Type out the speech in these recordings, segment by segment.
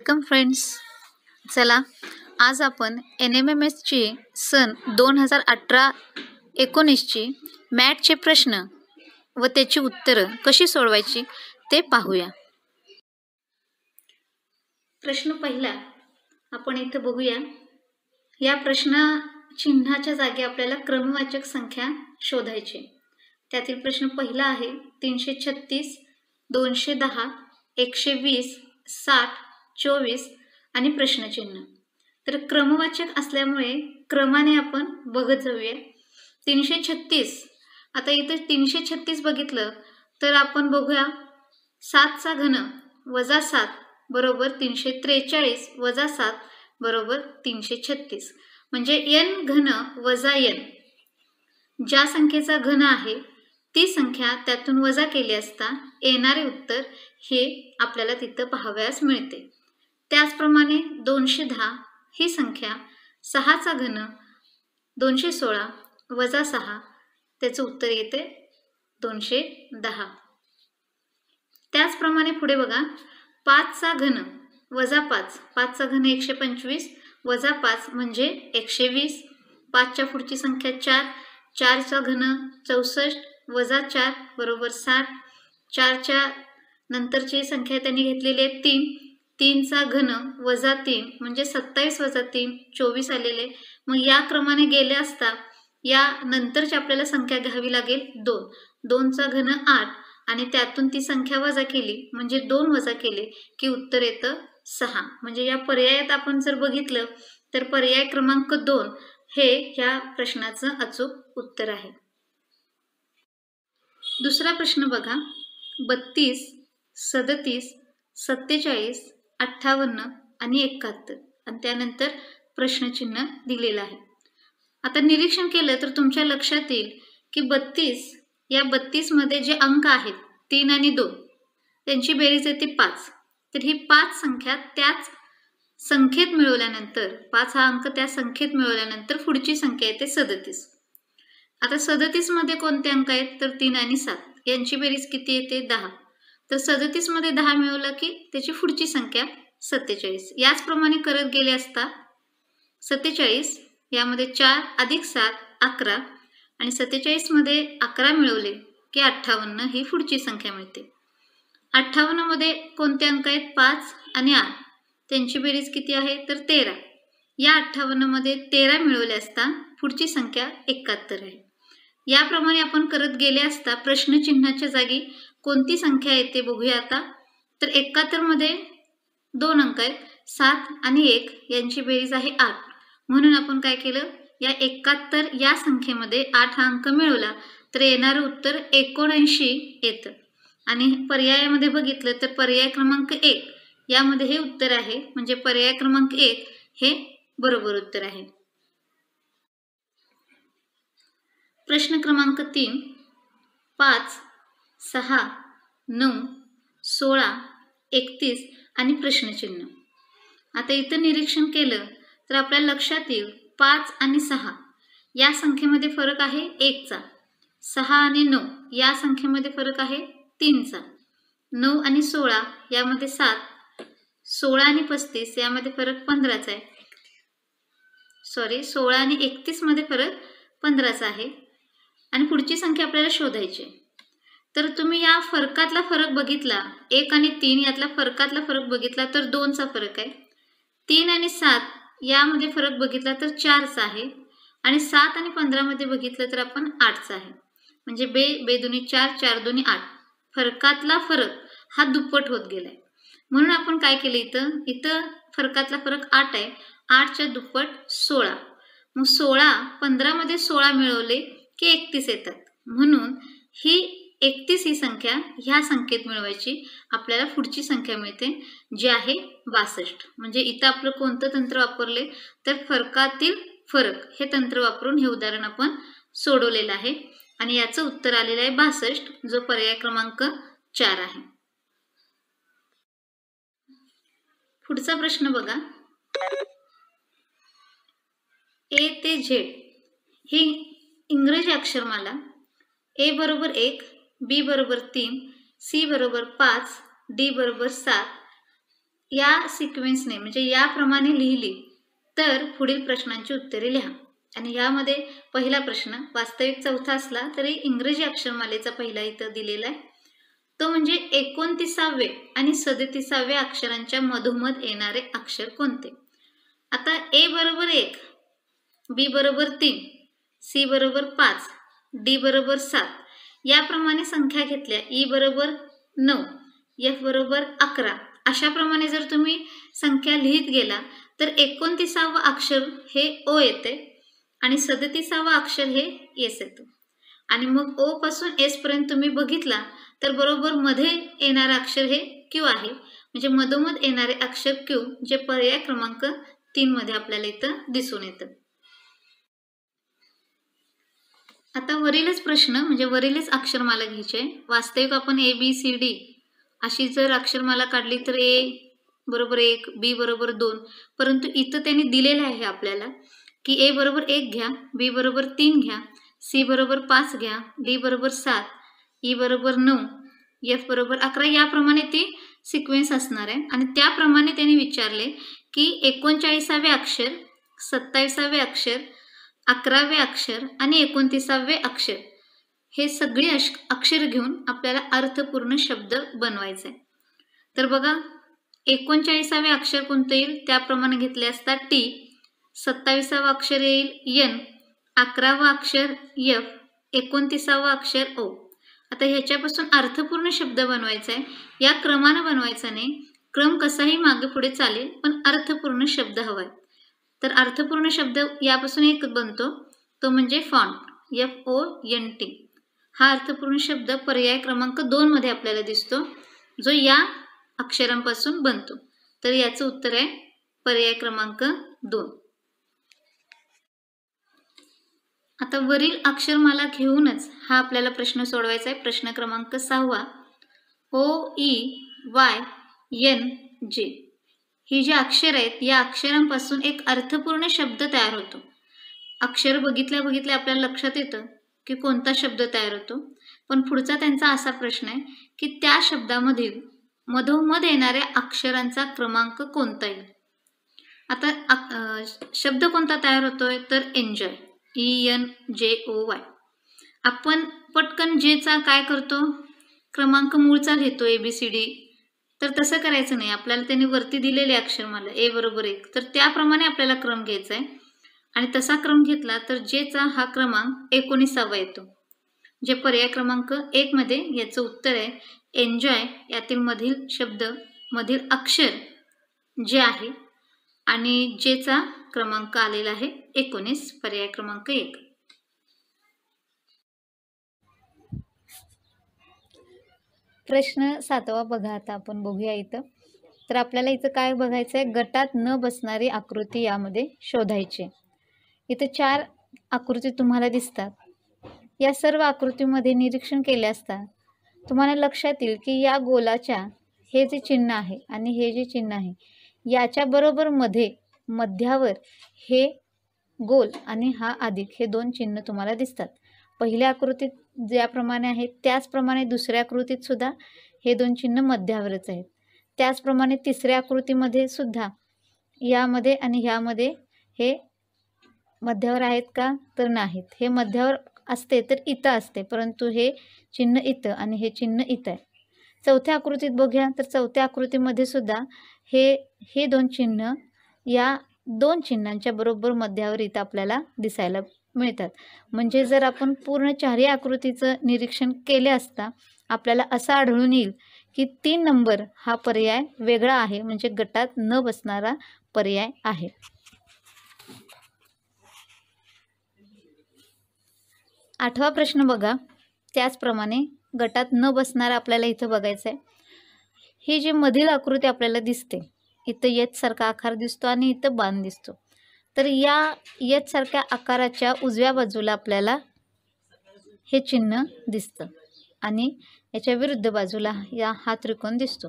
welcome friends चला आज आपण एन एम एम एसची सन दोन हजार अठरा एकोणीसची मॅटचे प्रश्न व त्याची उत्तरं कशी सोडवायची ते पाहूया प्रश्न पहिला आपण इथं बघूया या प्रश्न चिन्हाच्या जागी आपल्याला क्रमवाचक संख्या शोधायची त्यातील प्रश्न पहिला आहे तीनशे छत्तीस दोनशे दहा एकशे वीस साठ चोवीस आणि प्रश्नचिन्ह तर क्रमवाचक असल्यामुळे क्रमाने आपण बघत जाऊया तीनशे छत्तीस आता इथं तीनशे छत्तीस बघितलं तर आपण बघूया सातचा घन वजा सात बरोबर तीनशे त्रेचाळीस वजा सात बरोबर तीनशे छत्तीस म्हणजे एन घन वजा एन ज्या संख्येचा घन आहे ती संख्या त्यातून वजा केली असता येणारे उत्तर हे आपल्याला तिथं पाहावयास मिळते त्याचप्रमाणे दोनशे दहा ही संख्या सहाचा घन दोनशे सोळा वजा सहा त्याचं उत्तर येते दोनशे दहा त्याचप्रमाणे पुढे बघा पाचचा घन वजा पाच पाचचा घन एकशे पंचवीस वजा पाच म्हणजे एकशे वीस पाचच्या पुढची संख्या चार चारचा घन चौसष्ट वजा चार बरोबर सात चारच्या नंतरची संख्या त्यांनी घेतलेली आहे तीन तीनचा घन वजा तीन म्हणजे सत्तावीस वजा तीन चोवीस आलेले मग या क्रमाने गेले असता या नंतरची आपल्याला संख्या घ्यावी लागेल दोन दोनचा घन आठ आणि त्यातून ती संख्या वजा केली म्हणजे दोन वजा केले की उत्तर येतं सहा म्हणजे या पर्यायात आपण जर बघितलं तर पर्याय क्रमांक दोन हे या प्रश्नाचं अचूक उत्तर आहे दुसरा प्रश्न बघा बत्तीस सदतीस सत्तेचाळीस अठ्ठावन्न आणि एकाहत्तर आणि त्यानंतर प्रश्नचिन्ह दिलेलं आहे आता निरीक्षण केलं तर तुमच्या लक्षात येईल की बत्तीस या बत्तीसमध्ये जे अंक आहेत तीन आणि दोन त्यांची बेरीज येते पाच तर ही पाच संख्या त्याच संख्येत मिळवल्यानंतर पाच हा अंक त्या संख्येत मिळवल्यानंतर पुढची संख्या येते सदतीस आता सदतीसमध्ये कोणते अंक आहेत तर तीन आणि सात यांची बेरीज किती येते दहा तर सदतीसमध्ये दहा मिळवला की त्याची पुढची संख्या सत्तेचाळीस याचप्रमाणे करत गेले असता सत्तेचाळीस यामध्ये चार अधिक सात अकरा आणि सत्तेचाळीसमध्ये अकरा मिळवले की अठ्ठावन्न ही पुढची संख्या मिळते अठ्ठावन्नमध्ये कोणते अंक आहेत पाच आणि आठ त्यांची बेरीज किती आहे तर तेरा या अठ्ठावन्नमध्ये तेरा मिळवले असता पुढची संख्या एकाहत्तर आहे याप्रमाणे आपण करत गेले असता प्रश्नचिन्हाच्या जागी कोणती संख्या येते बघूया आता तर एकाहत्तरमध्ये दोन अंक आहेत सात आणि एक यांची बेरीज आहे आठ म्हणून आपण काय केलं या एकाहत्तर या संख्येमध्ये आठ हा अंक मिळवला तर येणारं उत्तर एकोणऐंशी येतं आणि पर्यायामध्ये बघितलं तर पर्याय क्रमांक एक यामध्ये हे उत्तर आहे म्हणजे पर्याय क्रमांक एक हे बरोबर उत्तर आहे प्रश्न क्रमांक तीन पाच सहा नऊ सोळा एकतीस आणि प्रश्नचिन्ह आता इथं निरीक्षण केलं तर आपल्या लक्षात येईल पाच आणि सहा या संख्येमध्ये फरक आहे एकचा सहा आणि नऊ या संख्येमध्ये फरक आहे तीनचा नऊ आणि सोळा यामध्ये सात सोळा आणि पस्तीस यामध्ये फरक पंधराचा आहे सॉरी सोळा आणि एकतीसमध्ये फरक पंधराचा आहे आणि पुढची संख्या आपल्याला शोधायची आहे तर तुम्ही या फरकातला फरक बघितला एक आणि तीन यातला फरकातला फरक बघितला तर दोनचा फरक आहे तीन आणि सात यामध्ये फरक बघितला तर चारचा आहे आणि सात आणि पंधरामध्ये बघितलं तर आपण आठचा आहे म्हणजे बे बे दोन्ही चार चार दोन्ही आठ फरकातला फरक हा दुप्पट होत गेलाय म्हणून आपण काय केलं इथं इथं फरकातला फरक आठ आहे आठच्या दुप्पट सोळा मग सोळा पंधरामध्ये सोळा मिळवले की एकतीस येतात म्हणून ही एकतीस ही संख्या ह्या संख्येत मिळवायची आपल्याला पुढची संख्या मिळते जी आहे बासष्ट म्हणजे इथं आपलं कोणतं तंत्र वापरले तर फरकातील फरक हे तंत्र वापरून हे उदाहरण आपण सोडवलेलं आहे आणि याचं उत्तर आलेलं आहे बासष्ट जो पर्याय क्रमांक चार आहे पुढचा प्रश्न बघा ए ते झेड ही इंग्रजी अक्षरमाला ए बरोबर एक बी बरोबर तीन सी बरोबर पाच डी बरोबर सात या सिक्वेन्सने म्हणजे याप्रमाणे लिहिली तर पुढील प्रश्नांची उत्तरे लिहा आणि यामध्ये पहिला प्रश्न वास्तविक चौथा असला तरी इंग्रजी अक्षरमालेचा पहिला इथं दिलेला आहे तो म्हणजे एकोणतीसावे आणि सदतीसाव्या अक्षरांच्या मधोमध येणारे अक्षर कोणते आता ए बरोबर एक बी बरोबर तीन सी बरोबर पाच डी बरोबर सात याप्रमाणे संख्या घेतल्या ई बरोबर नऊ एफ बरोबर अकरा अशाप्रमाणे जर तुम्ही संख्या लिहित गेला तर एकोणतीसावं अक्षर हे ओ येते आणि सदतीसावं अक्षर हे एस येतं आणि मग ओ पासून एस पर्यंत तुम्ही बघितला तर बरोबर मध्ये येणारं अक्षर हे क्यू आहे म्हणजे मधोमध येणारे अक्षर क्यू जे पर्याय क्रमांक तीनमध्ये आपल्याला इथं दिसून येतं आता वरीलच प्रश्न म्हणजे वरीलच अक्षरमाला घ्यायचे वास्तविक आपण ए बी सी डी अशी जर अक्षरमाला काढली तर ए बरोबर एक बी बरोबर दोन परंतु इथं त्यांनी दिलेलं आहे आपल्याला की ए बरोबर एक घ्या बी बरोबर तीन घ्या सी बरोबर पाच घ्या डी बरोबर सात ई e बरोबर नऊ एफ बरोबर अकरा याप्रमाणे ती सिक्वेन्स असणार आहे आणि त्याप्रमाणे त्यांनी विचारले की एकोणचाळीसावे अक्षर सत्तावीसावे अक्षर अकरावे अक्षर आणि एकोणतीसावे अक्षर हे सगळे अश अक्षर घेऊन आपल्याला अर्थपूर्ण शब्द बनवायचा आहे तर बघा एकोणचाळीसावे अक्षर कोणतं येईल त्याप्रमाणे घेतले असता टी सत्तावीसावं अक्षर येईल यन अकरावं अक्षर यफ एकोणतीसावं अक्षर ओ आता ह्याच्यापासून अर्थपूर्ण शब्द बनवायचा आहे या क्रमानं बनवायचा नाही क्रम कसाही मागे पुढे चालेल पण अर्थपूर्ण शब्द हवा आहे तर अर्थपूर्ण शब्द यापासून एक बनतो तो म्हणजे font F O N T हा अर्थपूर्ण शब्द पर्याय क्रमांक मध्ये आपल्याला दिसतो जो या अक्षरांपासून बनतो तर याचं उत्तर आहे पर्याय क्रमांक दोन आता वरील अक्षरमाला घेऊनच हा आपल्याला प्रश्न सोडवायचा आहे प्रश्न क्रमांक सहावा ओ ई वाय एन जे ही जी अक्षर आहेत या अक्षरांपासून एक अर्थपूर्ण शब्द तयार होतो अक्षर बघितल्या बघितल्या आपल्याला लक्षात येतं की कोणता शब्द तयार होतो पण पुढचा त्यांचा असा प्रश्न आहे की त्या शब्दामधील मधोमध येणाऱ्या अक्षरांचा क्रमांक कोणता येईल आता शब्द कोणता तयार होतोय तर एन्जॉय ई एन जे ओ वाय आपण पटकन जेचा काय करतो क्रमांक मूळचा घेतो ए बी सी डी तर तसं करायचं नाही आपल्याला त्यांनी वरती दिलेले मला ए बरोबर एक तर त्याप्रमाणे आपल्याला क्रम घ्यायचा आहे आणि तसा क्रम घेतला तर जेचा हा क्रमांक एकोणीसावा येतो जे पर्याय क्रमांक एकमध्ये याचं उत्तर आहे एन्जॉय यातील मधील शब्द मधील अक्षर जे आहे आणि जेचा क्रमांक आलेला आहे एकोणीस पर्याय क्रमांक एक प्रश्न सातवा बघा आता आपण बघूया इथं तर आपल्याला इथं काय बघायचं आहे गटात न बसणारी आकृती यामध्ये शोधायची इथं चार आकृती तुम्हाला दिसतात या सर्व आकृतीमध्ये निरीक्षण केले असता तुम्हाला लक्षात येईल की या गोलाच्या हे जे चिन्ह आहे आणि हे जे चिन्ह आहे याच्या बरोबर मध्ये मध्यावर हे गोल आणि हा अधिक हे दोन चिन्ह तुम्हाला दिसतात पहिल्या आकृतीत ज्याप्रमाणे आहेत त्याचप्रमाणे दुसऱ्या आकृतीतसुद्धा हे दोन चिन्ह मध्यावरच आहेत त्याचप्रमाणे तिसऱ्या आकृतीमध्ये सुद्धा यामध्ये आणि ह्यामध्ये हे मध्यावर आहेत का तर नाहीत हे मध्यावर असते तर इथं असते परंतु हे चिन्ह इथं आणि हे चिन्ह इथं आहे चौथ्या आकृतीत बघूया तर चौथ्या आकृतीमध्ये सुद्धा हे हे दोन चिन्ह या दोन चिन्हांच्या बरोबर मध्यावर इथं आपल्याला दिसायला मिळतात म्हणजे जर आपण पूर्ण चारही आकृतीचं निरीक्षण केले असता आपल्याला असं आढळून येईल की तीन नंबर हा पर्याय वेगळा आहे म्हणजे गटात न बसणारा पर्याय आहे आठवा प्रश्न बघा त्याचप्रमाणे गटात न बसणारा आपल्याला इथं बघायचं आहे ही जी मधील आकृती आपल्याला दिसते इथं सारखा आकार दिसतो आणि इथं बाण दिसतो तर या याचसारख्या आकाराच्या उजव्या बाजूला आपल्याला हे चिन्ह दिसतं आणि याच्या विरुद्ध बाजूला या हा त्रिकोण दिसतो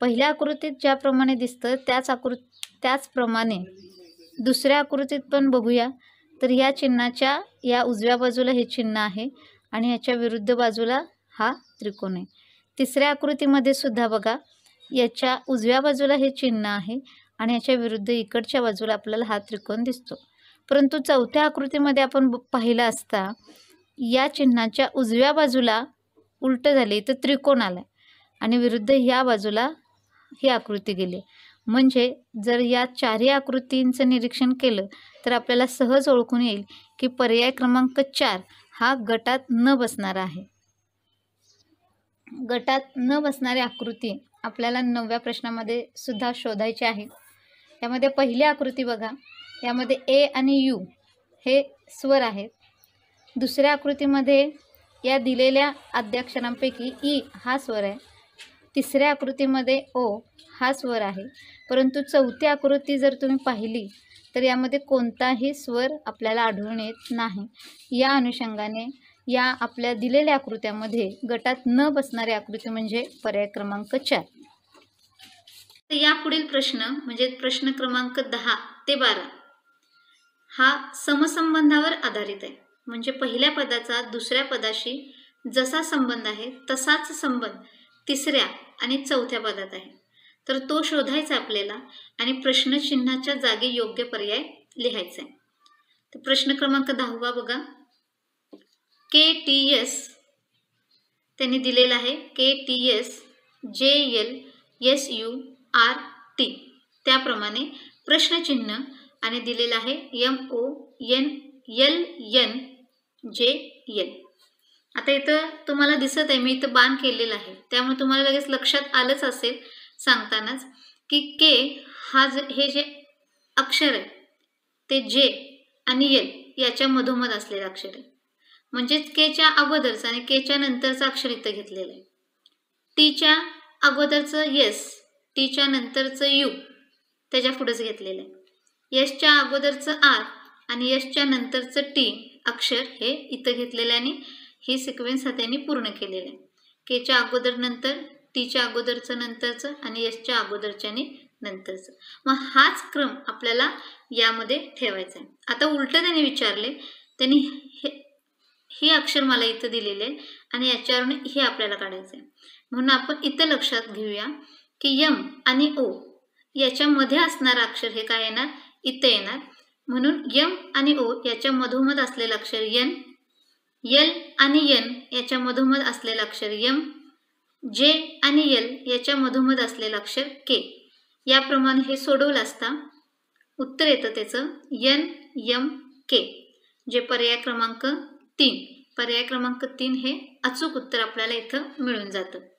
पहिल्या आकृतीत ज्याप्रमाणे दिसतं त्याच आकृ त्याचप्रमाणे दुसऱ्या आकृतीत पण बघूया तर या चिन्हाच्या या उजव्या बाजूला हे चिन्ह आहे आणि याच्या विरुद्ध बाजूला हा त्रिकोण आहे तिसऱ्या आकृतीमध्ये सुद्धा बघा याच्या उजव्या बाजूला हे चिन्ह आहे आणि याच्या विरुद्ध इकडच्या बाजूला आपल्याला हा त्रिकोण दिसतो परंतु चौथ्या आकृतीमध्ये आपण पाहिलं असता या चिन्हाच्या उजव्या बाजूला उलट झाले तर त्रिकोण आला आणि विरुद्ध ह्या बाजूला ही आकृती गेली म्हणजे जर या चारही आकृतींचं निरीक्षण केलं तर आपल्याला सहज ओळखून येईल की पर्याय क्रमांक चार हा गटात न बसणारा आहे गटात न बसणारी आकृती आपल्याला नवव्या प्रश्नामध्ये सुद्धा शोधायची आहे यामध्ये पहिली आकृती बघा यामध्ये ए आणि यू हे स्वर आहेत दुसऱ्या आकृतीमध्ये या दिलेल्या आद्याक्षरांपैकी ई हा स्वर आहे तिसऱ्या आकृतीमध्ये ओ हा स्वर आहे परंतु चौथी आकृती जर तुम्ही पाहिली तर यामध्ये कोणताही स्वर आपल्याला आढळून येत नाही या अनुषंगाने या आपल्या दिलेल्या आकृत्यामध्ये गटात न बसणारी आकृती म्हणजे पर्याय क्रमांक चार तर यापुढील प्रश्न म्हणजे प्रश्न क्रमांक दहा ते बारा हा समसंबंधावर आधारित आहे म्हणजे पहिल्या पदाचा दुसऱ्या पदाशी जसा संबंध आहे तसाच संबंध तिसऱ्या आणि चौथ्या पदात आहे तर तो शोधायचा आपल्याला आणि प्रश्नचिन्हाच्या जागी योग्य पर्याय लिहायचा आहे तर प्रश्न क्रमांक दहावा बघा के टी एस त्यांनी दिलेला आहे K T S J L S U R T त्याप्रमाणे प्रश्नचिन्ह आणि दिलेलं आहे M O N L N J L आता इथं तुम्हाला दिसत आहे मी इथं बाण केलेलं आहे त्यामुळे तुम्हाला लगेच लक्षात आलंच असेल सांगतानाच की के हा ज हे जे अक्षर आहे ते जे आणि एल याच्या मधोमध असलेलं अक्षर आहे म्हणजेच केच्या अगोदरचं आणि केच्या नंतरचं अक्षर इथं घेतलेलं आहे टीच्या अगोदरचं येस टीच्या नंतरचं यू त्याच्या पुढेच घेतलेलं आहे यशच्या अगोदरचं आर आणि यशच्या नंतरचं टी अक्षर हे इथं घेतलेलं आहे आणि ही सिक्वेन्स हा त्यांनी पूर्ण केलेलं आहे केच्या अगोदर नंतर टीच्या अगोदरचं नंतरचं आणि यशच्या अगोदरच्याने नंतरचं मग हाच क्रम आपल्याला यामध्ये ठेवायचा आहे आता उलटं त्यांनी विचारले त्यांनी हे हे अक्षर मला इथं दिलेले आहे आणि याच्यावरून हे आपल्याला काढायचं आहे म्हणून आपण इथं लक्षात घेऊया की यम आणि ओ याच्यामध्ये असणारं अक्षर हे काय येणार इथं येणार म्हणून यम आणि ओ याच्या मधोमध असलेलं अक्षर यन यल आणि यन याच्या मधोमध असलेलं अक्षर यम जे आणि यल याच्या मधोमध असलेलं अक्षर के याप्रमाणे हे सोडवलं असता उत्तर येतं त्याचं यन यम के जे पर्याय क्रमांक तीन पर्याय क्रमांक तीन हे अचूक उत्तर आपल्याला इथं मिळून जातं